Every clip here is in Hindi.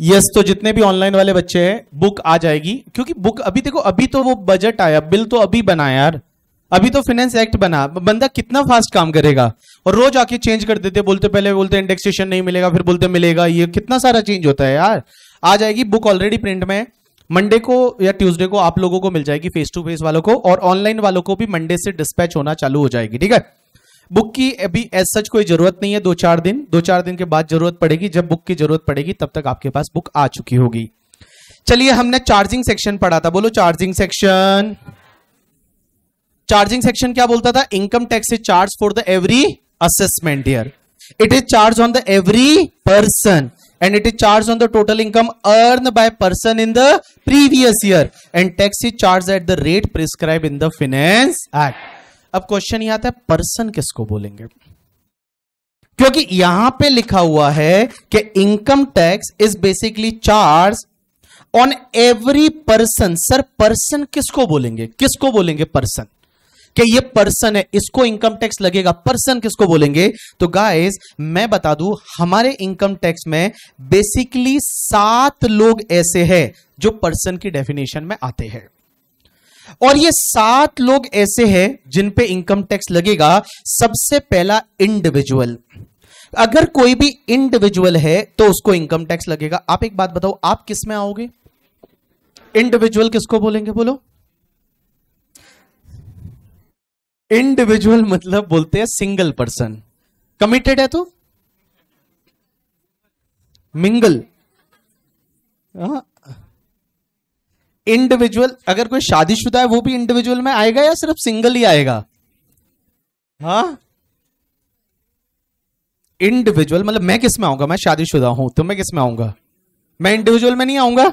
यस yes, तो जितने भी ऑनलाइन वाले बच्चे हैं बुक आ जाएगी क्योंकि बुक अभी देखो अभी तो वो बजट आया बिल तो अभी बना यार अभी तो फाइनेंस एक्ट बना बंदा कितना फास्ट काम करेगा और रोज आके चेंज कर देते बोलते पहले बोलते इंडेक्सेशन नहीं मिलेगा फिर बोलते मिलेगा ये कितना सारा चेंज होता है यार आ जाएगी बुक ऑलरेडी प्रिंट में मंडे को या ट्यूसडे को आप लोगों को मिल जाएगी फेस टू फेस वालों को और ऑनलाइन वालों को भी मंडे से डिस्पैच होना चालू हो जाएगी ठीक है बुक की अभी एज सच कोई जरूरत नहीं है दो चार दिन दो चार दिन के बाद जरूरत पड़ेगी जब बुक की जरूरत पड़ेगी तब तक आपके पास बुक आ चुकी होगी चलिए हमने चार्जिंग सेक्शन पढ़ा था बोलो चार्जिंग सेक्शन चार्जिंग सेक्शन क्या बोलता था income tax is charge for the every assessment year it is charge on the every person and it is charge on the total income earn by person in the previous year and tax is charge at the rate prescribe in the finance act अब क्वेश्चन ये आता है पर्सन किसको बोलेंगे क्योंकि यहां पे लिखा हुआ है कि income tax is basically charge on every person sir person किसको बोलेंगे किसको बोलेंगे पर्सन कि ये पर्सन है इसको इनकम टैक्स लगेगा पर्सन किसको बोलेंगे तो गाइस मैं बता दूं हमारे इनकम टैक्स में बेसिकली सात लोग ऐसे हैं जो पर्सन की डेफिनेशन में आते हैं और ये सात लोग ऐसे हैं जिन पे इनकम टैक्स लगेगा सबसे पहला इंडिविजुअल अगर कोई भी इंडिविजुअल है तो उसको इनकम टैक्स लगेगा आप एक बात बताओ आप किस में आओगे इंडिविजुअल किसको बोलेंगे बोलो इंडिविजुअल मतलब बोलते हैं सिंगल पर्सन कमिटेड है तो मिंगल इंडिविजुअल अगर कोई शादीशुदा है वो भी इंडिविजुअल में आएगा या सिर्फ सिंगल ही आएगा हाँ इंडिविजुअल मतलब मैं किस में आऊंगा मैं शादीशुदा हूं तो मैं किस में आऊंगा मैं इंडिविजुअल में नहीं आऊंगा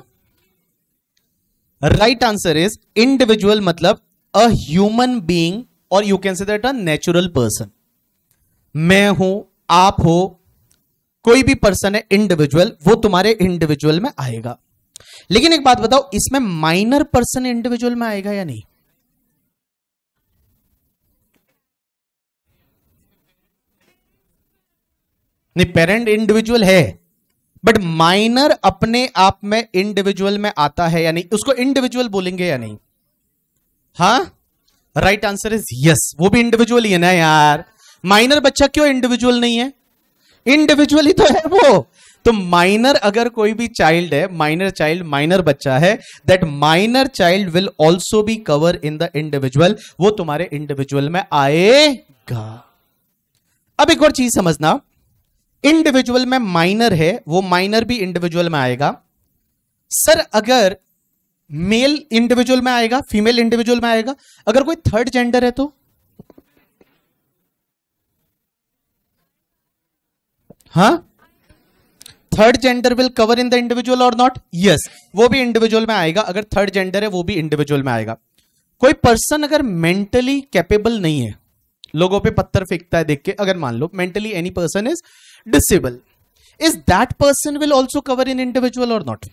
राइट आंसर इज इंडिविजुअल मतलब अ ह्यूमन बीइंग और you can say that a natural person मैं हूं आप हो कोई भी पर्सन है इंडिविजुअल वो तुम्हारे इंडिविजुअल में आएगा लेकिन एक बात बताओ इसमें माइनर पर्सन इंडिविजुअल में आएगा या नहीं नहीं पेरेंट इंडिविजुअल है बट माइनर अपने आप में इंडिविजुअल में आता है या नहीं उसको इंडिविजुअल बोलेंगे या नहीं हा राइट आंसर इज यस वो भी इंडिविजुअल ही है ना यार माइनर बच्चा क्यों इंडिविजुअल नहीं है इंडिविजुअल ही तो है वो तो माइनर अगर कोई भी चाइल्ड है माइनर चाइल्ड माइनर बच्चा है that minor child will also be cover in the individual वो तुम्हारे इंडिविजुअल में आएगा अब एक और चीज समझना इंडिविजुअल में माइनर है वो माइनर भी इंडिविजुअल में आएगा सर अगर मेल इंडिविजुअल में आएगा फीमेल इंडिविजुअल में आएगा अगर कोई थर्ड जेंडर है तो हाँ third gender will cover in the individual और नॉट यस वो भी इंडिविजुअल में आएगा अगर थर्ड जेंडर है वो भी इंडिविजुअल में आएगा कोई पर्सन अगर मेंटली कैपेबल नहीं है लोगों पे पत्थर फेंकता है देख के अगर मान लो mentally any person is disable is that person will also cover in individual और नॉट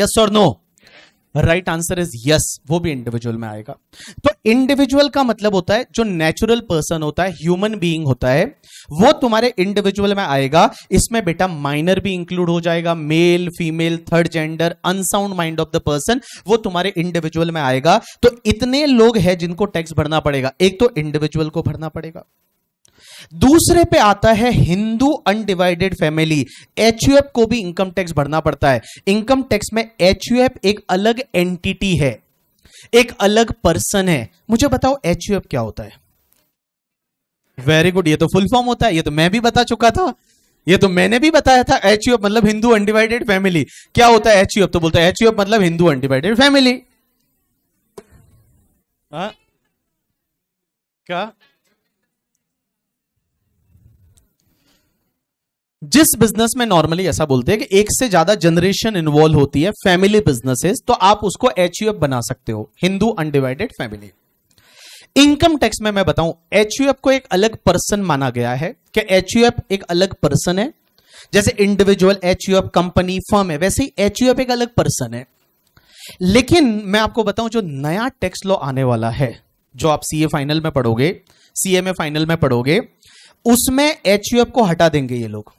यस और no right answer is yes वो भी इंडिविजुअल में आएगा तो इंडिविजुअल का मतलब होता है जो नेचुरल पर्सन होता है ह्यूमन बीइंग होता है वो तुम्हारे इंडिविजुअल में आएगा इसमें बेटा माइनर भी इंक्लूड हो जाएगा male female third gender unsound mind of the person वो तुम्हारे इंडिविजुअल में आएगा तो इतने लोग हैं जिनको टैक्स भरना पड़ेगा एक तो इंडिविजुअल को भरना पड़ेगा दूसरे पे आता है हिंदू अनडिवाइडेड फैमिली एच को भी इनकम टैक्स भरना पड़ता है इनकम टैक्स में एच एक अलग एंटिटी है एक अलग पर्सन है मुझे बताओ एच क्या होता है वेरी गुड ये तो फुल फॉर्म होता है ये तो मैं भी बता चुका था ये तो मैंने भी बताया था एच मतलब हिंदू अनडिवाइडेड फैमिली क्या होता है एच तो बोलता है एच मतलब हिंदू अनडिवाइडेड हाँ? फैमिली क्या जिस बिजनेस में नॉर्मली ऐसा बोलते हैं कि एक से ज्यादा जनरेशन इन्वॉल्व होती है फैमिली बिजनेसेस तो आप उसको एच बना सकते हो Hindu undivided family income tax में मैं बताऊं एच को एक अलग पर्सन माना गया है कि एच एक अलग पर्सन है जैसे इंडिविजुअल एच कंपनी फर्म है वैसे ही एच एक अलग पर्सन है लेकिन मैं आपको बताऊं जो नया टैक्स लॉ आने वाला है जो आप सीए फाइनल में पढ़ोगे सीएमए फाइनल में पढ़ोगे उसमें एच को हटा देंगे ये लोग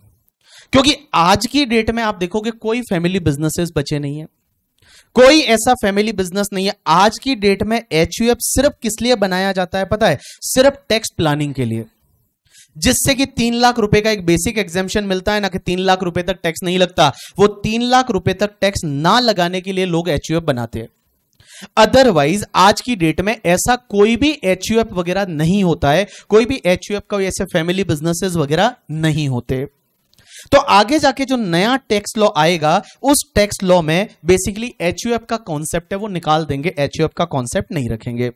क्योंकि आज की डेट में आप देखोगे कोई फैमिली बिजनेसेस बचे नहीं है कोई ऐसा फैमिली बिजनेस नहीं है आज की डेट में एच सिर्फ किस लिए बनाया जाता है पता है सिर्फ टैक्स प्लानिंग के लिए जिससे कि तीन लाख रुपए का एक बेसिक एग्जामेशन मिलता है ना कि तीन लाख रुपए तक टैक्स नहीं लगता वो तीन लाख रुपए तक टैक्स ना लगाने के लिए लोग एच बनाते हैं अदरवाइज आज की डेट में ऐसा कोई भी एच वगैरह नहीं होता है कोई भी एच का ऐसे फैमिली बिजनेसेस वगैरह नहीं होते तो आगे जाके जो नया टैक्स लॉ आएगा उस टैक्स लॉ में बेसिकली एच का कॉन्सेप्ट है वो निकाल देंगे एच का कॉन्सेप्ट नहीं रखेंगे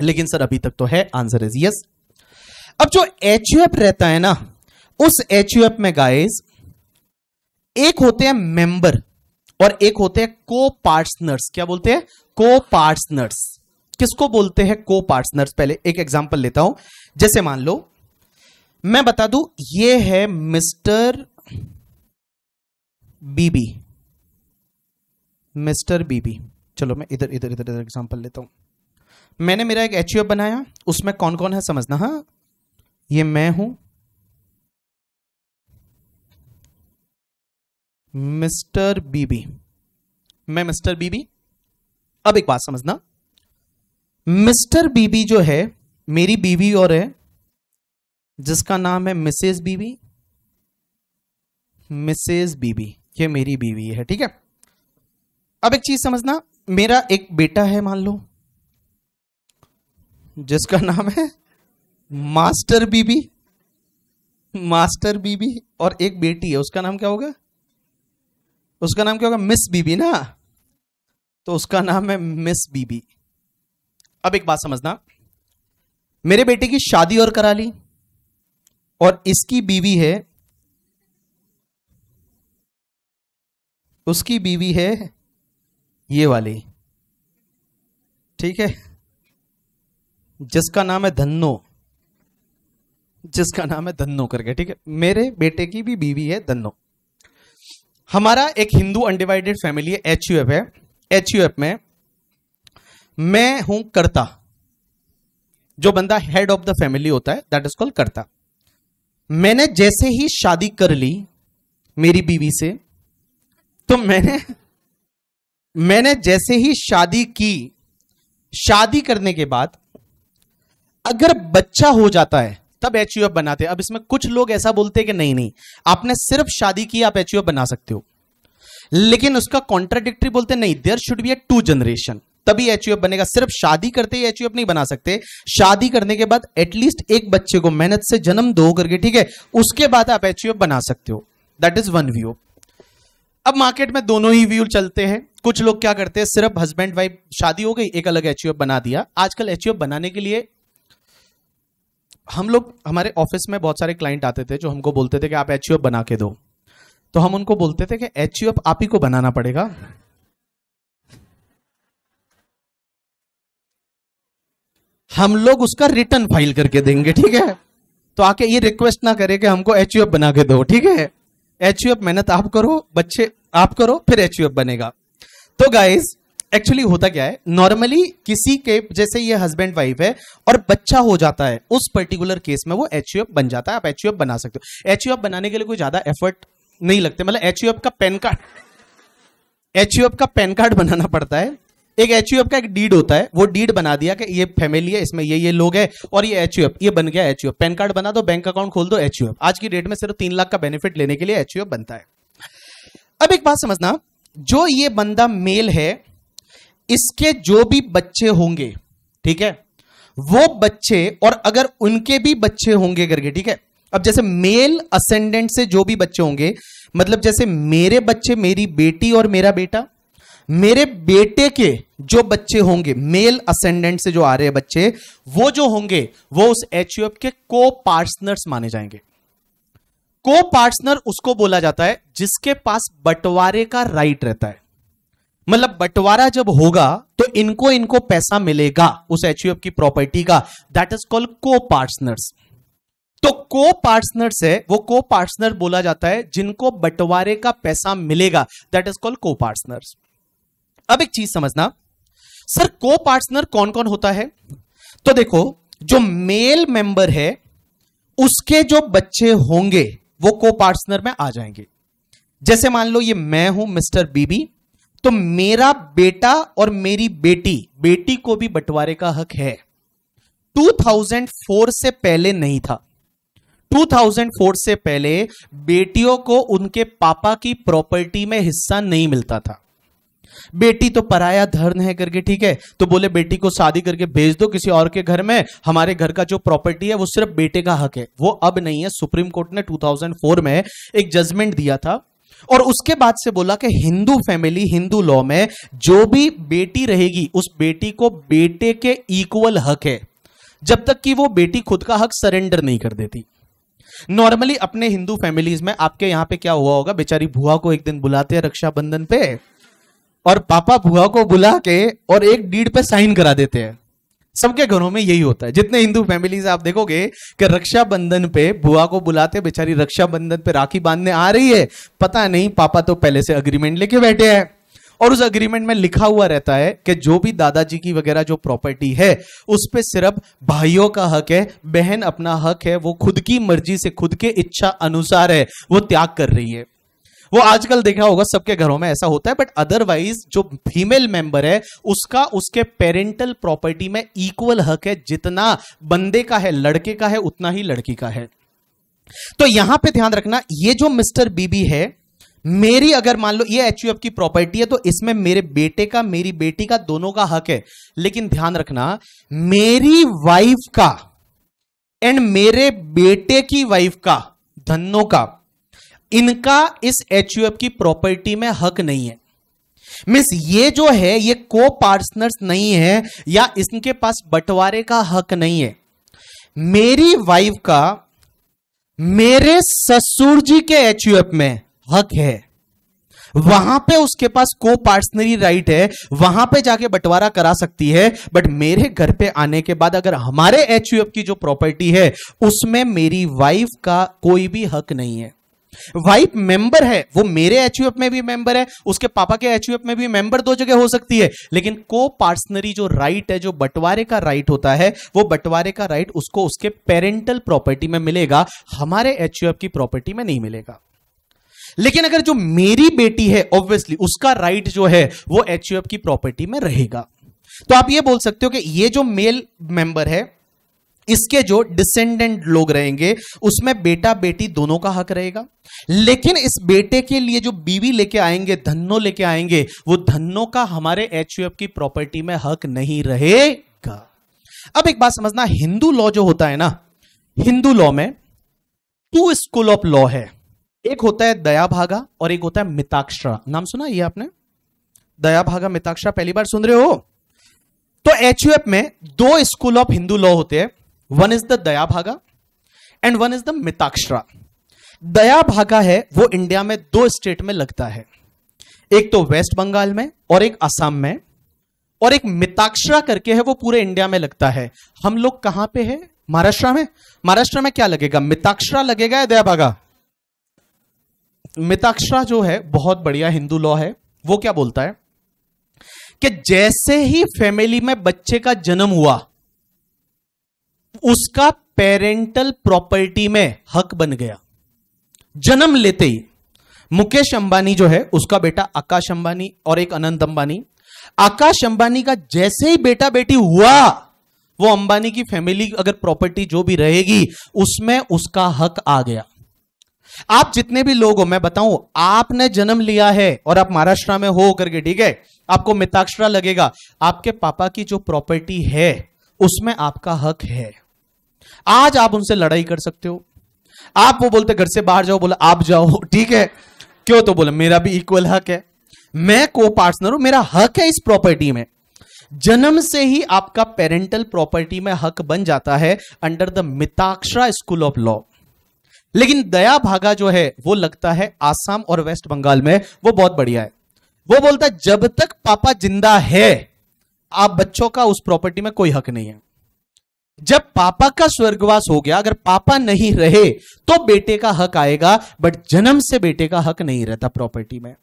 लेकिन सर अभी तक तो है आंसर इज यस अब जो एच रहता है ना उस एच में गाइस एक होते हैं मेंबर और एक होते हैं को पार्टनर्स क्या बोलते हैं को पार्टनर्स किसको बोलते हैं को पार्टनर्स पहले एक एग्जांपल लेता हूं जैसे मान लो मैं बता दूं ये है मिस्टर बीबी मिस्टर बीबी चलो मैं इधर इधर इधर इधर एग्जांपल लेता हूं मैंने मेरा एक एच बनाया उसमें कौन कौन है समझना हा ये मैं हूं मिस्टर बीबी मैं मिस्टर बीबी अब एक बात समझना मिस्टर बीबी जो है मेरी बीवी और है जिसका नाम है मिसेज बीबी मिसेज बीबी ये मेरी बीवी है ठीक है अब एक चीज समझना मेरा एक बेटा है मान लो जिसका नाम है मास्टर बीबी मास्टर बीबी और एक बेटी है उसका नाम क्या होगा उसका नाम क्या होगा मिस बीबी ना तो उसका नाम है मिस बीबी अब एक बात समझना मेरे बेटे की शादी और करा ली और इसकी बीवी है उसकी बीवी है ये वाली ठीक है जिसका नाम है धन्नो जिसका नाम है धन्नो करके ठीक है मेरे बेटे की भी बीवी है धन्नो हमारा एक हिंदू अनडिवाइडेड फैमिली है एच यू एफ है एच यू एफ में मैं हूं करता जो बंदा हेड ऑफ द फैमिली होता है दैट इज कॉल्ड करता मैंने जैसे ही शादी कर ली मेरी बीवी से तो मैंने मैंने जैसे ही शादी की शादी करने के बाद अगर बच्चा हो जाता है तब एच बनाते हैं अब इसमें कुछ लोग ऐसा बोलते हैं कि नहीं नहीं आपने सिर्फ शादी की आप एच बना सकते हो लेकिन उसका कॉन्ट्राडिक्टरी बोलते नहीं there should be a two generation तभी एच बनेगा सिर्फ शादी करते ही एच नहीं बना सकते शादी करने के बाद एटलीस्ट एक बच्चे को मेहनत से जन्म दो करके ठीक है उसके बाद आप एच बना सकते हो दैट इज वन व्यू अब मार्केट में दोनों ही व्यू चलते हैं कुछ लोग क्या करते हैं सिर्फ हस्बैंड वाइफ शादी हो गई एक अलग एच बना दिया आजकल एच बनाने के लिए हम लोग हमारे ऑफिस में बहुत सारे क्लाइंट आते थे जो हमको बोलते थे कि आप एच बना के दो तो हम उनको बोलते थे कि एच आप ही को बनाना पड़ेगा हम लोग उसका रिटर्न फाइल करके देंगे ठीक है तो आके ये रिक्वेस्ट ना करे कि हमको एच बना के दो ठीक है एच मेहनत आप करो बच्चे आप करो फिर एच बनेगा तो गाइज एक्चुअली होता क्या है नॉर्मली किसी के जैसे ये हस्बैंड वाइफ है और बच्चा हो जाता है उस पर्टिकुलर केस में वो एच बन जाता है आप एच बना सकते हो एच बनाने के लिए कोई ज्यादा एफर्ट नहीं लगते मतलब एच का पैन कार्ड एच का पैन कार्ड बनाना पड़ता है एक एच का एक डीड होता है वो डीड बना दिया कि ये फैमिली है इसमें ये ये लोग है और ये एच ये बन गया एच पैन कार्ड बना दो बैंक अकाउंट खोल दो एच आज की डेट में सिर्फ तीन लाख का बेनिफिट लेने के लिए एच बनता है अब एक बात समझना जो ये बंदा मेल है इसके जो भी बच्चे होंगे ठीक है वो बच्चे और अगर उनके भी बच्चे होंगे करके ठीक है अब जैसे मेल असेंडेंट से जो भी बच्चे होंगे मतलब जैसे मेरे बच्चे मेरी बेटी और मेरा बेटा मेरे बेटे के जो बच्चे होंगे मेल असेंडेंट से जो आ रहे हैं बच्चे वो जो होंगे वो उस एच के को पार्टनर्स माने जाएंगे को पार्टनर उसको बोला जाता है जिसके पास बंटवारे का राइट रहता है मतलब बंटवारा जब होगा तो इनको इनको पैसा मिलेगा उस एच की प्रॉपर्टी का that is called co partners तो को पार्टनर्स है वो को पार्टनर बोला जाता है जिनको बंटवारे का पैसा मिलेगा that is called co partners अब एक चीज समझना सर को पार्टनर कौन कौन होता है तो देखो जो मेल मेंबर है उसके जो बच्चे होंगे वो को पार्टनर में आ जाएंगे जैसे मान लो ये मैं हूं मिस्टर बीबी तो मेरा बेटा और मेरी बेटी बेटी को भी बंटवारे का हक है 2004 से पहले नहीं था 2004 से पहले बेटियों को उनके पापा की प्रॉपर्टी में हिस्सा नहीं मिलता था बेटी तो पराया धर्म है करके ठीक है तो बोले बेटी को शादी करके भेज दो किसी और के घर में हमारे घर का जो प्रॉपर्टी है वो सिर्फ बेटे का हक है वो अब नहीं है सुप्रीम कोर्ट ने 2004 में एक जजमेंट दिया था और उसके बाद से बोला कि हिंदू फैमिली हिंदू लॉ में जो भी बेटी रहेगी उस बेटी को बेटे के इक्वल हक है जब तक कि वो बेटी खुद का हक सरेंडर नहीं कर देती नॉर्मली अपने हिंदू फैमिलीज में आपके यहां पे क्या हुआ होगा बेचारी भुआ को एक दिन बुलाते हैं रक्षाबंधन पे और पापा बुआ को बुला के और एक डीड पे साइन करा देते हैं सबके घरों में यही होता है जितने हिंदू फैमिलीज आप देखोगे कि रक्षाबंधन पे बुआ को बुलाते बेचारी रक्षाबंधन पे राखी बांधने आ रही है पता नहीं पापा तो पहले से अग्रीमेंट लेके बैठे हैं और उस अग्रीमेंट में लिखा हुआ रहता है कि जो भी दादाजी की वगैरह जो प्रॉपर्टी है उस पर सिर्फ भाइयों का हक है बहन अपना हक है वो खुद की मर्जी से खुद के इच्छा अनुसार है वो त्याग कर रही है वो आजकल देखा होगा सबके घरों में ऐसा होता है बट अदरवाइज जो फीमेल मेंबर है उसका उसके पेरेंटल प्रॉपर्टी में इक्वल हक है जितना बंदे का है लड़के का है उतना ही लड़की का है तो यहां पे ध्यान रखना ये जो मिस्टर बीबी है मेरी अगर मान लो ये एच की प्रॉपर्टी है तो इसमें मेरे बेटे का मेरी बेटी का दोनों का हक है लेकिन ध्यान रखना मेरी वाइफ का एंड मेरे बेटे की वाइफ का धनों का इनका इस एच की प्रॉपर्टी में हक नहीं है मिस ये जो है ये को पार्टनर्स नहीं है या इनके पास बंटवारे का हक नहीं है मेरी वाइफ का मेरे ससुर जी के एच में हक है वहां पे उसके पास को पार्टनरी राइट है वहां पे जाके बंटवारा करा सकती है बट मेरे घर पे आने के बाद अगर हमारे एच की जो प्रॉपर्टी है उसमें मेरी वाइफ का कोई भी हक नहीं है वाइफ मेंबर है वो मेरे एच में भी मेंबर है उसके पापा के एच में भी मेंबर दो जगह हो सकती है लेकिन को पार्सनरी जो राइट है जो बंटवारे का राइट होता है वो बंटवारे का राइट उसको उसके पेरेंटल प्रॉपर्टी में मिलेगा हमारे एच की प्रॉपर्टी में नहीं मिलेगा लेकिन अगर जो मेरी बेटी है ऑब्वियसली उसका राइट जो है वो एच की प्रॉपर्टी में रहेगा तो आप ये बोल सकते हो कि ये जो मेल मेंबर है इसके जो डिसेंडेंट लोग रहेंगे उसमें बेटा बेटी दोनों का हक रहेगा लेकिन इस बेटे के लिए जो बीवी लेके आएंगे धनो लेके आएंगे वो धनो का हमारे एच की प्रॉपर्टी में हक नहीं रहेगा अब एक बात समझना हिंदू लॉ जो होता है ना हिंदू लॉ में टू स्कूल ऑफ लॉ है एक होता है दया भागा और एक होता है मिताक्षरा नाम सुना ये आपने दया भागा मिताक्षरा पहली बार सुन रहे हो तो एच में दो स्कूल ऑफ हिंदू लॉ होते हैं one is the Dayabhaga and one is the Mitakshara Dayabhaga है वो इंडिया में दो स्टेट में लगता है एक तो वेस्ट बंगाल में और एक असम में और एक मिताक्षरा करके है वो पूरे इंडिया में लगता है हम लोग कहां पे है महाराष्ट्र में महाराष्ट्र में क्या लगेगा मिताक्षरा लगेगा या दयाभागा मिताक्षरा जो है बहुत बढ़िया हिंदू लॉ है वो क्या बोलता है कि जैसे ही फैमिली में बच्चे का जन्म हुआ उसका पेरेंटल प्रॉपर्टी में हक बन गया जन्म लेते ही मुकेश अंबानी जो है उसका बेटा आकाश अंबानी और एक अनंत अंबानी आकाश अंबानी का जैसे ही बेटा बेटी हुआ वो अंबानी की फैमिली अगर प्रॉपर्टी जो भी रहेगी उसमें उसका हक आ गया आप जितने भी लोग हो मैं बताऊं आपने जन्म लिया है और आप महाराष्ट्र में हो करके ठीक है आपको मिताक्षरा लगेगा आपके पापा की जो प्रॉपर्टी है उसमें आपका हक है आज आप उनसे लड़ाई कर सकते हो आप वो बोलते घर से बाहर जाओ बोले आप जाओ ठीक है क्यों तो बोले मेरा भी इक्वल हक है मैं को पार्टनर हूं मेरा हक है इस प्रॉपर्टी में जन्म से ही आपका पेरेंटल प्रॉपर्टी में हक बन जाता है under the Mitakshara school of law लेकिन दया भागा जो है वो लगता है आसाम और वेस्ट बंगाल में वो बहुत बढ़िया है वो बोलता है जब तक पापा जिंदा है आप बच्चों का उस प्रॉपर्टी में कोई हक नहीं है जब पापा का स्वर्गवास हो गया अगर पापा नहीं रहे तो बेटे का हक आएगा बट जन्म से बेटे का हक नहीं रहता प्रॉपर्टी में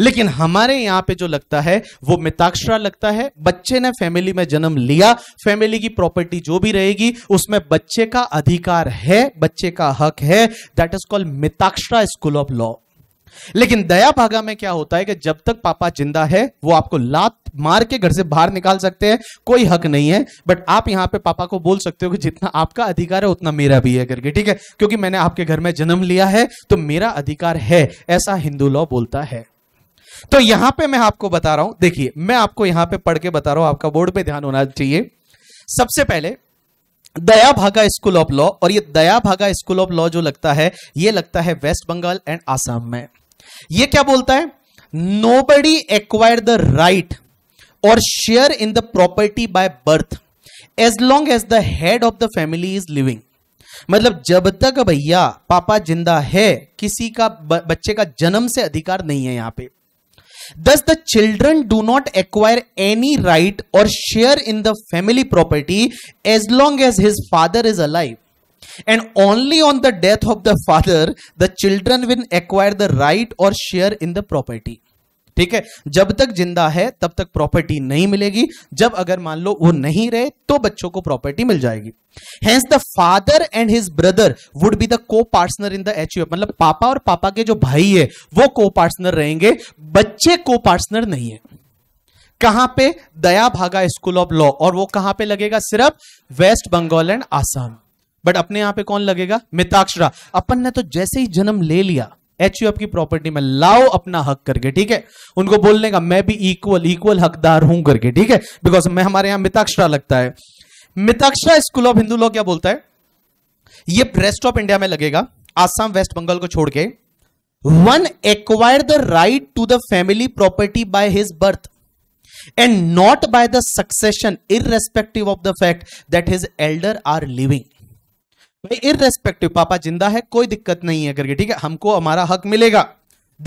लेकिन हमारे यहां पे जो लगता है वो मिताक्षरा लगता है बच्चे ने फैमिली में जन्म लिया फैमिली की प्रॉपर्टी जो भी रहेगी उसमें बच्चे का अधिकार है बच्चे का हक है that is called Mitakshara school of law लेकिन दया भागा में क्या होता है कि जब तक पापा जिंदा है वो आपको लात मार के घर से बाहर निकाल सकते हैं कोई हक नहीं है बट आप यहां पे पापा को बोल सकते हो कि जितना आपका अधिकार है उतना मेरा भी है करके ठीक है क्योंकि मैंने आपके घर में जन्म लिया है तो मेरा अधिकार है ऐसा हिंदू लॉ बोलता है तो यहां पे मैं आपको बता रहा हूं देखिए मैं आपको यहां पे पढ़ के बता रहा हूं आपका बोर्ड पे ध्यान होना चाहिए सबसे पहले दया भागा स्कूल ऑफ लॉ और ये दया भागा स्कूल ऑफ लॉ जो लगता है ये लगता है वेस्ट बंगाल एंड आसाम में ये क्या बोलता है बडी एक्वायर द राइट और share in the property by birth as long as the head of the family is living मतलब जब तक भैया पापा जिंदा है किसी का बच्चे का जन्म से अधिकार नहीं है यहां पे thus the children do not acquire any right और share in the family property as long as his father is alive and only on the death of the father the children will acquire the right और शेयर इन द प्रॉपर्टी ठीक है जब तक जिंदा है तब तक प्रॉपर्टी नहीं मिलेगी जब अगर मान लो वो नहीं रहे तो बच्चों को प्रॉपर्टी मिल जाएगी hence the father and his brother would be the co partner in the H मतलब पापा और पापा के जो भाई है वो को पार्टनर रहेंगे बच्चे को पार्टनर नहीं है कहां पे दया भागा स्कूल ऑफ लॉ और वो कहां पे लगेगा सिर्फ वेस्ट बंगाल एंड आसाम बट अपने यहां पे कौन लगेगा मिताक्षरा अपन ने तो जैसे ही जन्म ले लिया एच यू की प्रॉपर्टी में लाओ अपना हक करके ठीक है उनको बोलने का मैं भी इक्वल इक्वल हकदार हूं करके ठीक है बिकॉज मैं हमारे यहां मिताक्षरा लगता है Mitakshara school of Hindu law क्या बोलता है ये रेस्ट ऑफ इंडिया में लगेगा आसाम वेस्ट बंगाल को छोड़ के one acquire the right to the family property by his birth and not by the succession irrespective of the fact that his elder are living भाई इरेस्पेक्टिव पापा जिंदा है कोई दिक्कत नहीं है करके ठीक है हमको हमारा हक मिलेगा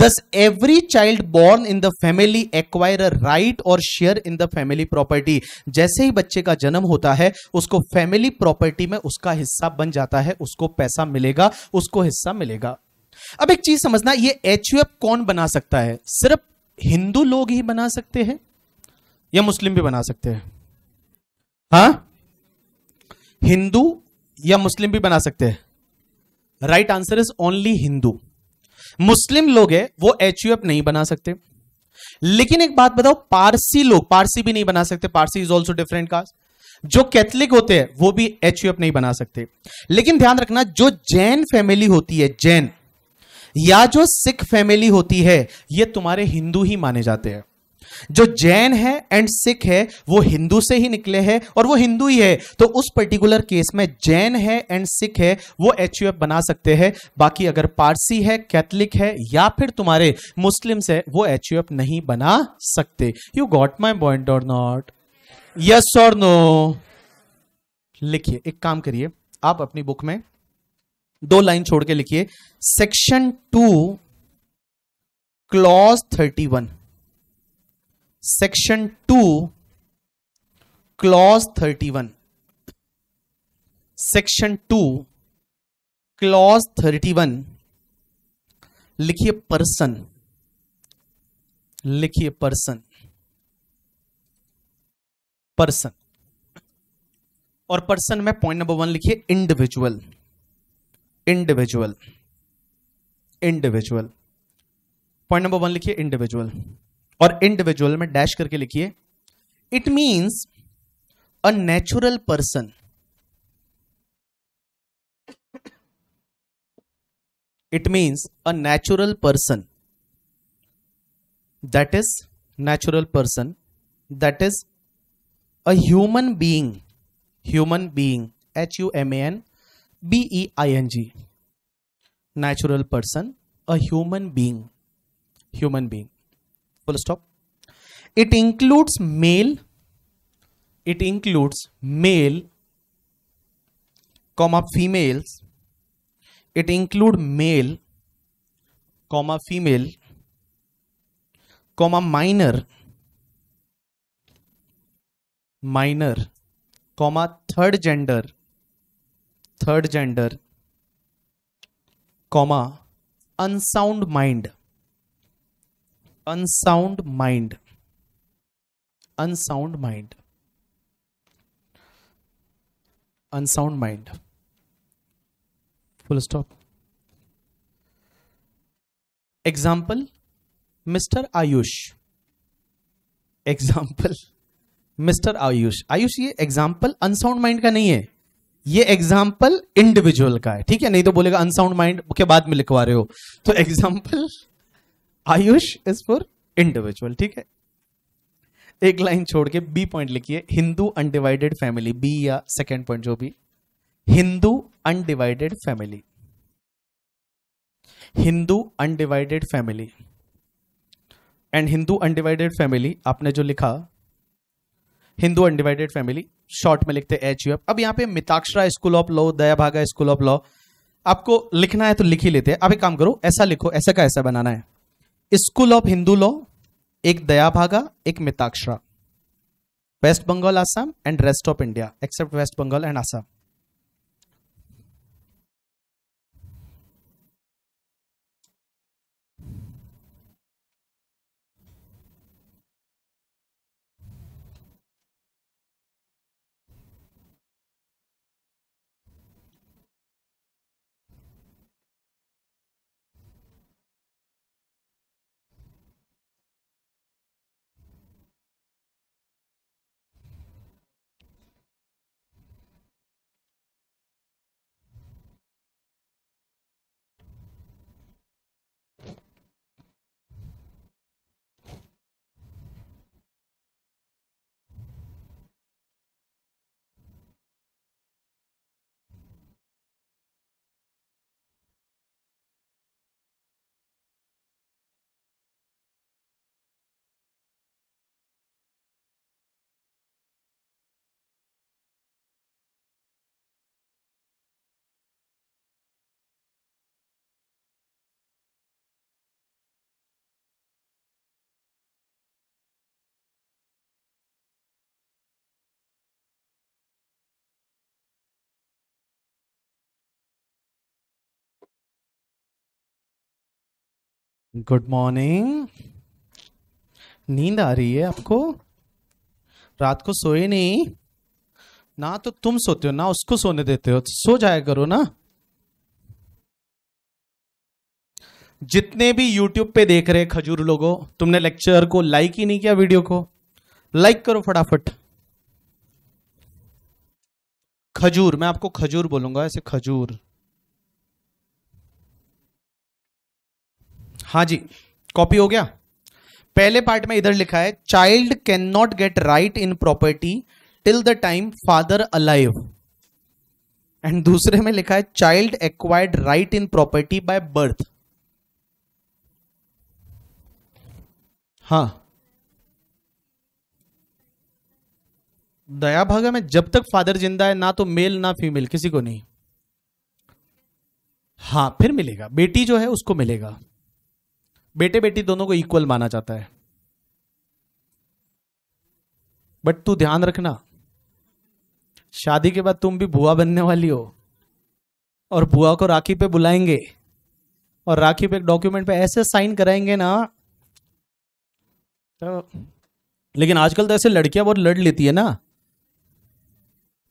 thus every child born in the family acquire right और share in the family property जैसे ही बच्चे का जन्म होता है उसको फैमिली प्रॉपर्टी में उसका हिस्सा बन जाता है उसको पैसा मिलेगा उसको हिस्सा मिलेगा अब एक चीज समझना ये एच कौन बना सकता है सिर्फ हिंदू लोग ही बना सकते हैं या मुस्लिम भी बना सकते हैं हा हिंदू या मुस्लिम भी बना सकते हैं right answer is only Hindu Muslim लोग है वो एच नहीं बना सकते लेकिन एक बात बताओ पारसी लोग पारसी भी नहीं बना सकते Parsi is also different caste जो कैथलिक होते हैं वो भी एच नहीं बना सकते लेकिन ध्यान रखना जो जैन फैमिली होती है जैन या जो सिख फैमिली होती है ये तुम्हारे हिंदू ही माने जाते हैं जो जैन है एंड सिख है वो हिंदू से ही निकले हैं और वो हिंदू ही है तो उस पर्टिकुलर केस में जैन है एंड सिख है वो एच बना सकते हैं बाकी अगर पारसी है कैथलिक है या फिर तुम्हारे मुस्लिम्स है वो एच नहीं बना सकते you got my point or not yes और नो लिखिए एक काम करिए आप अपनी बुक में दो लाइन छोड़ के लिखिए section two clause thirty one section two clause thirty one section two clause thirty one लिखिए पर्सन लिखिए पर्सन पर्सन और पर्सन में पॉइंट नंबर वन लिखिए individual individual individual point number one लिखिए इंडिविजुअल और इंडिविजुअल में डैश करके लिखिए it means a natural person it means a natural person that is natural person that is a human being human being H U M A N B E I N G natural person a human being human being full stop it includes male it includes male comma females it include male comma female comma minor minor comma third gender third gender comma unsound mind unsound mind unsound mind unsound mind full stop example mister Ayush example mister Ayush Ayush ये एग्जाम्पल अनसाउंड माइंड का नहीं है ये एग्जाम्पल इंडिविजुअल का है ठीक है नहीं तो बोलेगा अनसाउंड माइंड के बाद में लिखवा रहे हो तो example Ayush is for individual ठीक है एक लाइन छोड़ के बी पॉइंट लिखिए हिंदू अनडिवाइडेड फैमिली बी या सेकेंड पॉइंट जो भी Hindu undivided family Hindu undivided family and Hindu undivided family आपने जो लिखा हिंदू अनडिवाइडेड फैमिली शॉर्ट में लिखते एच यू एफ अब यहां पे Mitakshara school of law Dayabhaga school of law आपको लिखना है तो लिख ही लेते हैं अब एक काम करो ऐसा लिखो ऐसा का ऐसा बनाना है स्कूल ऑफ हिंदू लॉ एक दयाभागा एक Mitakshara West Bengal Assam and rest of India except West Bengal and Assam good morning नींद आ रही है आपको रात को सोए नहीं ना तो तुम सोते हो ना उसको सोने देते हो सो जाया करो ना जितने भी YouTube पे देख रहे खजूर लोगों तुमने लेक्चर को लाइक ही नहीं किया वीडियो को लाइक करो फटाफट खजूर मैं आपको खजूर बोलूंगा ऐसे खजूर हाँ जी कॉपी हो गया पहले पार्ट में इधर लिखा है child can not get right in property till the time father alive and दूसरे में लिखा है child acquired right in property by birth हाँ दया भागा में जब तक फादर जिंदा है ना तो मेल ना फीमेल किसी को नहीं हाँ फिर मिलेगा बेटी जो है उसको मिलेगा बेटे बेटी दोनों को इक्वल माना जाता है बट तू ध्यान रखना शादी के बाद तुम भी बुआ बनने वाली हो और बुआ को राखी पे बुलाएंगे और राखी पे डॉक्यूमेंट पे ऐसे साइन कराएंगे ना तो लेकिन आजकल तो ऐसे लड़कियां बहुत लड़ लेती है ना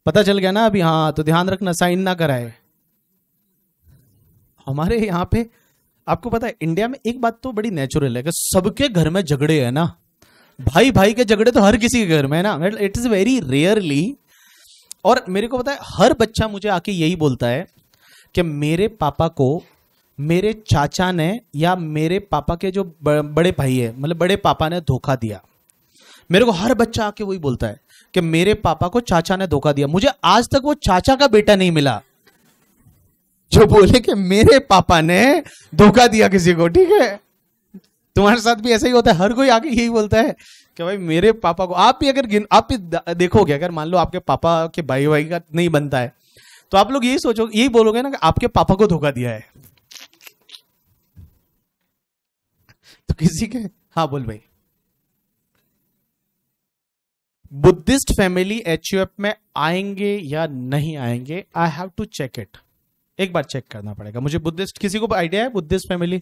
पता चल गया ना अभी हाँ तो ध्यान रखना साइन ना कराए हमारे यहाँ पे आपको पता है इंडिया में एक बात तो बड़ी नेचुरल है कि सबके घर में झगड़े है ना भाई भाई के झगड़े तो हर किसी के घर में है ना इट इज वेरी रेयरली और मेरे को पता है हर बच्चा मुझे आके यही बोलता है कि मेरे पापा को मेरे चाचा ने या मेरे पापा के जो बड़े भाई है मतलब बड़े पापा ने धोखा दिया मेरे को हर बच्चा आके वही बोलता है कि मेरे पापा को चाचा ने धोखा दिया मुझे आज तक वो चाचा का बेटा नहीं मिला जो बोले कि मेरे पापा ने धोखा दिया किसी को ठीक है तुम्हारे साथ भी ऐसा ही होता है हर कोई आके यही बोलता है कि भाई मेरे पापा को आप भी अगर आप भी देखोगे अगर मान लो आपके पापा के भाई भाई का नहीं बनता है तो आप लोग यही सोचोगे यही बोलोगे ना कि आपके पापा को धोखा दिया है तो किसी के हाँ बोल भाई बुद्धिस्ट फैमिली एच में आएंगे या नहीं आएंगे I have to check it एक बार चेक करना पड़ेगा मुझे बुद्धिस्ट किसी को आइडिया है बुद्धिस्ट फैमिली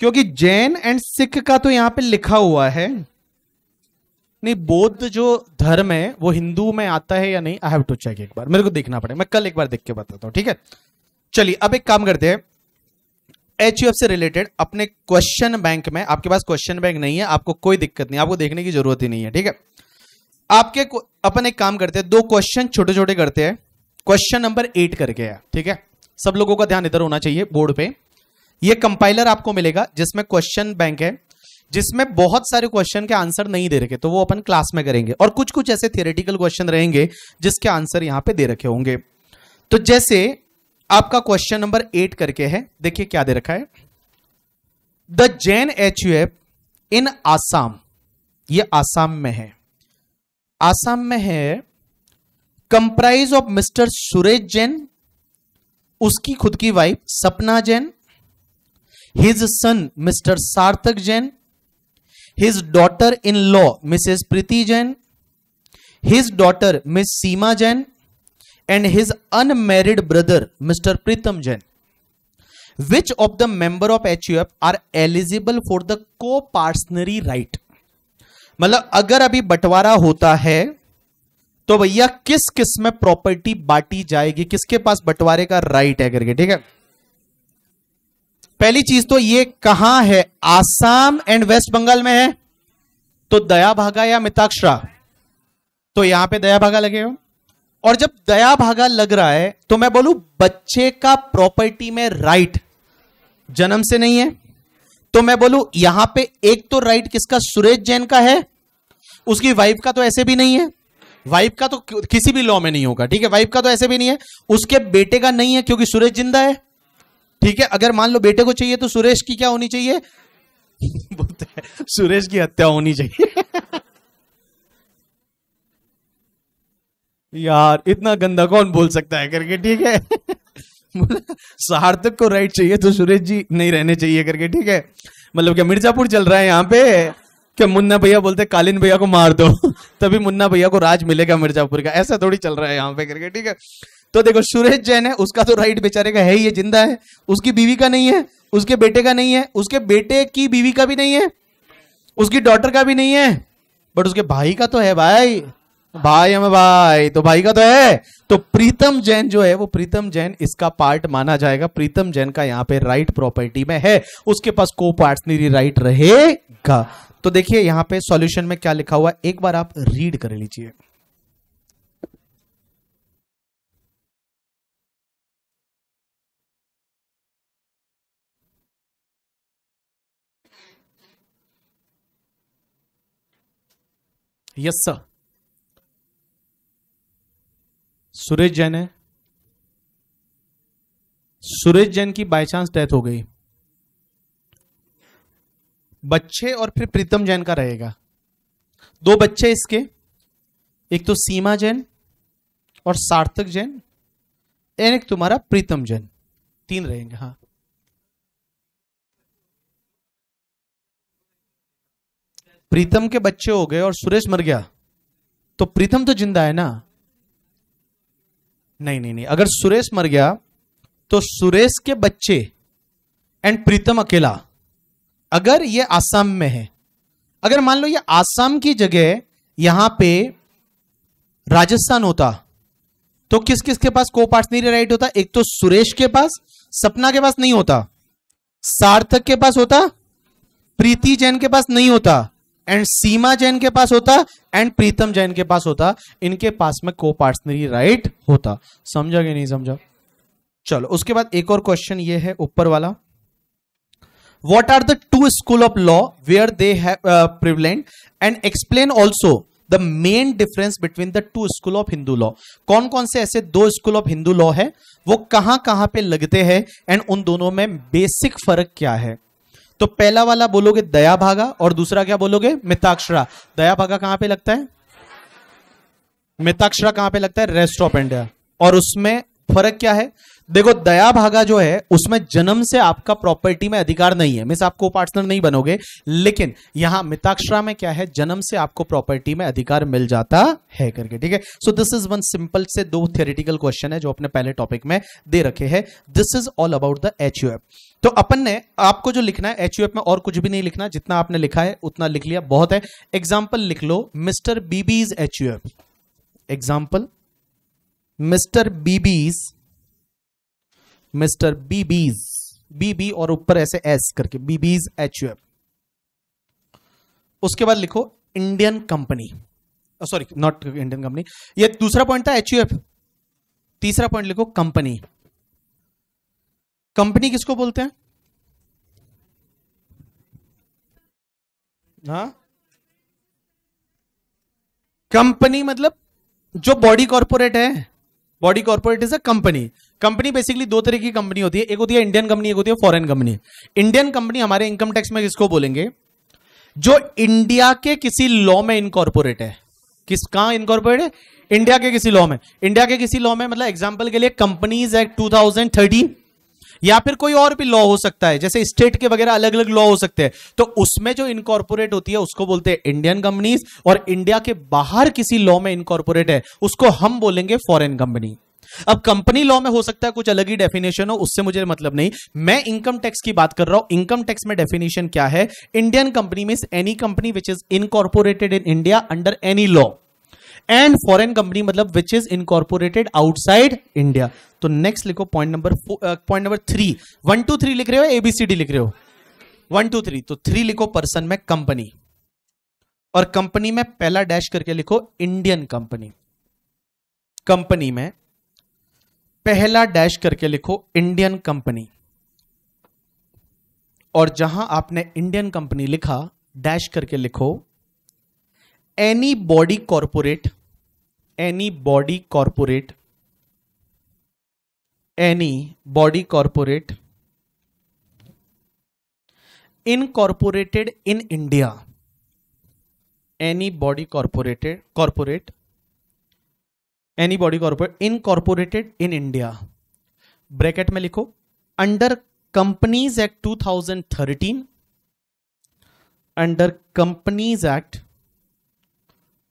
क्योंकि जैन एंड सिख का तो यहां पे लिखा हुआ है नहीं बौद्ध जो धर्म है वो हिंदू में आता है या नहीं आई हैव टू चेक एक बार मेरे को देखना पड़ेगा मैं कल एक बार देख के बताता हूँ ठीक है चलिए अब एक काम करते हैं एच यू एफ से रिलेटेड अपने क्वेश्चन बैंक में आपके पास क्वेश्चन बैंक नहीं है आपको कोई दिक्कत नहीं आपको देखने की जरूरत ही नहीं है ठीक है आपके अपन एक काम करते हैं दो क्वेश्चन छोटे छोटे करते हैं क्वेश्चन नंबर एट करके है ठीक है सब लोगों का ध्यान इधर होना चाहिए बोर्ड पे ये कंपाइलर आपको मिलेगा जिसमें क्वेश्चन बैंक है जिसमें बहुत सारे क्वेश्चन के आंसर नहीं दे रखे तो वो अपन क्लास में करेंगे और कुछ कुछ ऐसे थियोरेटिकल क्वेश्चन रहेंगे जिसके आंसर यहां पे दे रखे होंगे तो जैसे आपका क्वेश्चन नंबर एट करके है देखिए क्या दे रखा है the Jain H U F in Assam ये आसाम में है आसाम में है comprise of mister Suresh Jain उसकी खुद की वाइफ सपना Jain his son mister Sarthak Jain his daughter in law missus Preeti Jain his daughter miss Seema Jain and his unmarried brother mister Pritam Jain which of the member of H U F are eligible for the coparcenary right मतलब अगर अभी बंटवारा होता है तो भैया किस किस में प्रॉपर्टी बांटी जाएगी किसके पास बंटवारे का राइट है करके ठीक है पहली चीज तो ये कहां है आसाम एंड वेस्ट बंगाल में है तो दया भागा या मिताक्षरा तो यहां पे दया भागा लगे हो और जब दया भागा लग रहा है तो मैं बोलू बच्चे का प्रॉपर्टी में राइट जन्म से नहीं है तो मैं बोलू यहां पे एक तो राइट किसका सुरेश जैन का है उसकी वाइफ का तो ऐसे भी नहीं है वाइफ का तो किसी भी लॉ में नहीं होगा ठीक है वाइफ का तो ऐसे भी नहीं है उसके बेटे का नहीं है क्योंकि सुरेश जिंदा है ठीक है अगर मान लो बेटे को चाहिए तो सुरेश की क्या होनी चाहिए बोलते हैं सुरेश की हत्या होनी चाहिए यार इतना गंदा कौन बोल सकता है करके ठीक है सार्थक को राइट चाहिए तो सुरेश जी नहीं रहने चाहिए करके ठीक है मतलब क्या मिर्जापुर चल रहा है यहाँ पे कि मुन्ना भैया बोलते कालीन भैया को मार दो तभी मुन्ना भैया को राज मिलेगा मिर्जापुर का ऐसा थोड़ी चल रहा है यहाँ पे करके ठीक है तो देखो सुरेश जैन है उसका तो राइट बेचारे का है ही है जिंदा है उसकी बीवी का नहीं है उसके बेटे का नहीं है उसके बेटे की बीवी का भी नहीं है उसकी डॉटर का भी नहीं है बट उसके भाई का तो है भाई भाई हम भाई तो भाई का तो है तो प्रीतम जैन जो है वो प्रीतम जैन इसका पार्ट माना जाएगा प्रीतम जैन का यहाँ पे राइट प्रॉपर्टी में है उसके पास को पार्टनरी राइट रहे का तो देखिए यहां पे सॉल्यूशन में क्या लिखा हुआ एक बार आप रीड कर लीजिए यस सर सुरेश जैन है सुरेश जैन की बाय चांस डेथ हो गई बच्चे और फिर प्रीतम जैन का रहेगा दो बच्चे इसके एक तो सीमा जैन और सार्थक जैन एंड एक तुम्हारा प्रीतम जैन तीन रहेंगे हाँ प्रीतम के बच्चे हो गए और सुरेश मर गया तो प्रीतम तो जिंदा है ना नहीं नहीं नहीं अगर सुरेश मर गया तो सुरेश के बच्चे एंड प्रीतम अकेला अगर ये आसाम में है अगर मान लो ये आसाम की जगह यहां पे राजस्थान होता तो किस किस के पास को पार्टनरी राइट होता एक तो सुरेश के पास सपना के पास नहीं होता सार्थक के पास होता प्रीति जैन के पास नहीं होता एंड सीमा जैन के पास होता एंड प्रीतम जैन के पास होता इनके पास में को पार्टनरी राइट होता समझा कि नहीं समझा चलो उसके बाद एक और क्वेश्चन ये है ऊपर वाला what are the two school of law where they have uh, prevalent and explain the main difference between the two school of Hindu law कौन कौन से ऐसे दो स्कूल ऑफ हिंदू लॉ है वो कहां कहां पे लगते हैं एंड उन दोनों में बेसिक फर्क क्या है तो पहला वाला बोलोगे दया भागा और दूसरा क्या बोलोगे मिताक्षरा दया भागा कहां पे लगता है मिताक्षरा कहां पे लगता है रेस्ट ऑफ इंडिया और उसमें फर्क क्या है देखो दया भागा जो है उसमें जन्म से आपका प्रॉपर्टी में अधिकार नहीं है मिस आपको पार्टनर नहीं बनोगे लेकिन यहां मिताक्षरा में क्या है जन्म से आपको प्रॉपर्टी में अधिकार मिल जाता है करके ठीक है so this is one simple से दो थियोरिटिकल क्वेश्चन है जो अपने पहले टॉपिक में दे रखे है this is all about the H तो अपन ने आपको जो लिखना है एच में और कुछ भी नहीं लिखना जितना आपने लिखा है उतना लिख लिया बहुत है एग्जाम्पल लिख लो mister B B's H example mister B B's mister B B's B B और ऊपर ऐसे एस करके बीबीज एच उसके बाद लिखो Indian company sorry not Indian company ये दूसरा पॉइंट था एच तीसरा पॉइंट लिखो कंपनी कंपनी किसको बोलते हैं हाँ? कंपनी मतलब जो बॉडी कॉर्पोरेट है body corporate is a company company basically दो तरह की कंपनी होती है एक होती है इंडियन कंपनी एक होती है फॉरेन कंपनी इंडियन कंपनी हमारे इनकम टैक्स में किसको बोलेंगे जो इंडिया के किसी लॉ में इनकॉर्पोरेट है किस कहा इनकॉर्पोरेट है इंडिया के किसी लॉ में इंडिया के किसी लॉ में मतलब एग्जाम्पल के लिए कंपनीज एक्ट टू या फिर कोई और भी लॉ हो सकता है जैसे स्टेट के वगैरह अलग अलग लॉ हो सकते हैं तो उसमें जो इनकॉर्पोरेट होती है उसको बोलते हैं इंडियन कंपनीज और इंडिया के बाहर किसी लॉ में इनकॉर्पोरेट है उसको हम बोलेंगे फॉरेन कंपनी अब कंपनी लॉ में हो सकता है कुछ अलग ही डेफिनेशन हो उससे मुझे मतलब नहीं मैं इनकम टैक्स की बात कर रहा हूं इनकम टैक्स में डेफिनेशन क्या है Indian company mean any company which is incorporated in India under any law and foreign company मतलब which is incorporated outside India तो नेक्स्ट लिखो point number point number three one two three लिख रहे हो एबीसीडी लिख रहे हो वन टू थ्री तो थ्री लिखो पर्सन में कंपनी और कंपनी में पहला डैश करके लिखो इंडियन कंपनी कंपनी में पहला डैश करके लिखो इंडियन कंपनी और जहां आपने इंडियन कंपनी लिखा डैश करके लिखो any body corporate any body corporate any body corporate incorporated in India any body corporated corporate any body corporate corporated in India bracket में लिखो under companies act 2013 under companies act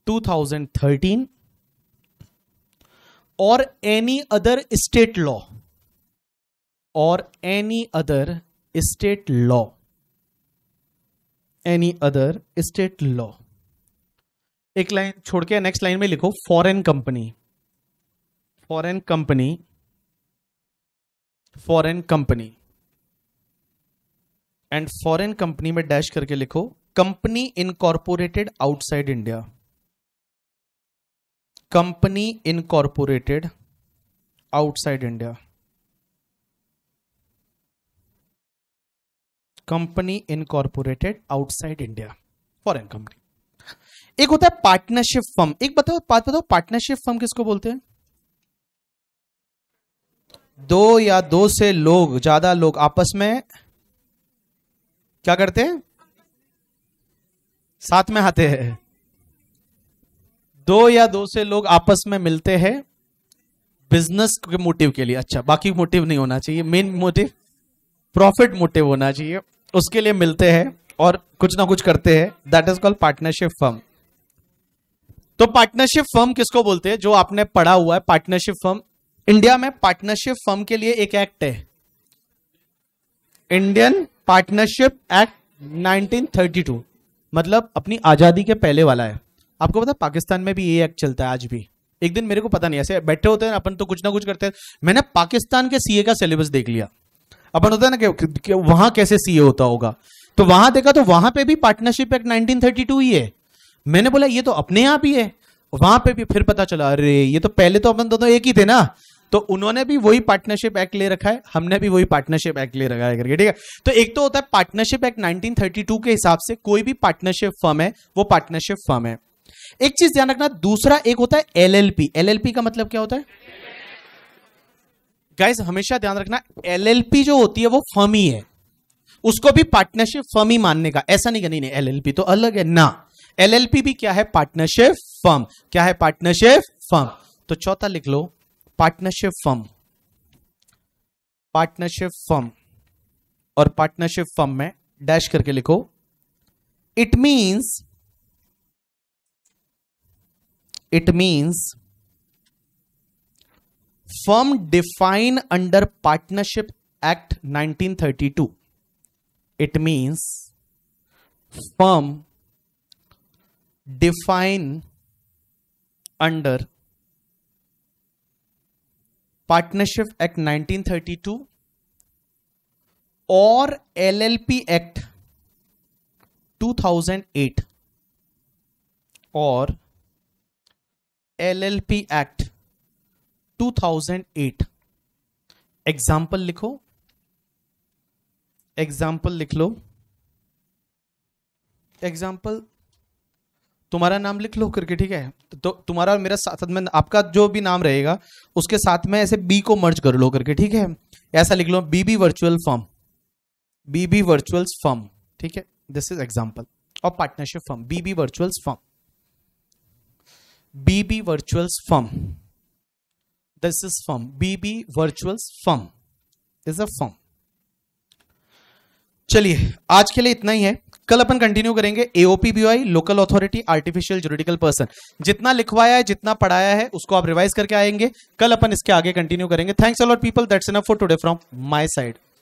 2013 और एनी अदर स्टेट लॉ और any other state law any other state law एक लाइन छोड़ के नेक्स्ट लाइन में लिखो foreign company foreign company foreign company and foreign company में डैश करके लिखो company incorporated outside India company incorporated outside India company incorporated outside India foreign company एक होता है पार्टनरशिप फर्म एक बताओ बात बताओ पार्टनरशिप फर्म किसको बोलते हैं दो या दो से लोग ज्यादा लोग आपस में क्या करते हैं साथ में आते हैं दो या दो से लोग आपस में मिलते हैं बिजनेस के मोटिव के लिए अच्छा बाकी मोटिव नहीं होना चाहिए मेन मोटिव प्रॉफिट मोटिव होना चाहिए उसके लिए मिलते हैं और कुछ ना कुछ करते हैं that is called partnership firm तो पार्टनरशिप फर्म किसको बोलते हैं जो आपने पढ़ा हुआ है पार्टनरशिप फर्म इंडिया में पार्टनरशिप फर्म के लिए एक एक्ट है इंडियन पार्टनरशिप एक्ट 1932 मतलब अपनी आजादी के पहले वाला है आपको पता पाकिस्तान में भी ये एक्ट चलता है आज भी एक दिन मेरे को पता नहीं ऐसे बैठे होते हैं अपन तो कुछ ना कुछ करते हैं मैंने पाकिस्तान के सीए का सिलेबस देख लिया अपन होता है ना कि, कि वहां कैसे सीए होता होगा तो वहां देखा तो वहां पे भी पार्टनरशिप एक्ट नाइनटीन ही है मैंने बोला ये तो अपने यहां ही है वहां पे भी फिर पता चला अरे ये तो पहले तो अपन दोनों एक ही थे ना तो उन्होंने भी वही पार्टनरशिप एक्ट ले रखा है हमने भी वही पार्टनरशिप एक्ट ले रखा है करके ठीक है तो एक तो होता है पार्टनरशिप एक्ट 1932 के हिसाब से कोई भी पार्टनरशिप फर्म है वो पार्टनरशिप फर्म है एक चीज ध्यान रखना दूसरा एक होता है एलएलपी एलएलपी का मतलब क्या होता है गाइज हमेशा ध्यान रखना एलएलपी जो होती है वो फर्म ही है उसको भी पार्टनरशिप फर्म ही मानने का ऐसा नहीं करनी नहीं एलएलपी तो अलग है ना एलएलपी भी क्या है पार्टनरशिप फर्म क्या है पार्टनरशिप फर्म तो चौथा लिख लो पार्टनरशिप फर्म पार्टनरशिप फर्म और पार्टनरशिप फर्म में डैश करके लिखो it means it means firm define under partnership act 1932 means firm define under 1932 partnership act 1932 और एलएलपी एक्ट 2008 और एलएलपी एक्ट 2008 एग्जाम्पल लिखो एग्जाम्पल लिख लो एग्जाम्पल तुम्हारा नाम लिख लो करके ठीक है तो तुम्हारा मेरा साथ में आपका जो भी नाम रहेगा उसके साथ में ऐसे बी को मर्ज कर लो करके ठीक है ऐसा लिख लो B B virtual firm B B virtual firm ठीक है दिस इज एग्जाम्पल और partnership firm B B virtual firm B B virtual firm this is firm B B virtual firm is a firm चलिए आज के लिए इतना ही है कल अपन कंटिन्यू करेंगे AOP BI local authority artificial juridical person जितना लिखवाया है जितना पढ़ाया है उसको आप रिवाइज करके आएंगे कल अपन इसके आगे कंटिन्यू करेंगे thanks a lot people that's enough for today from my side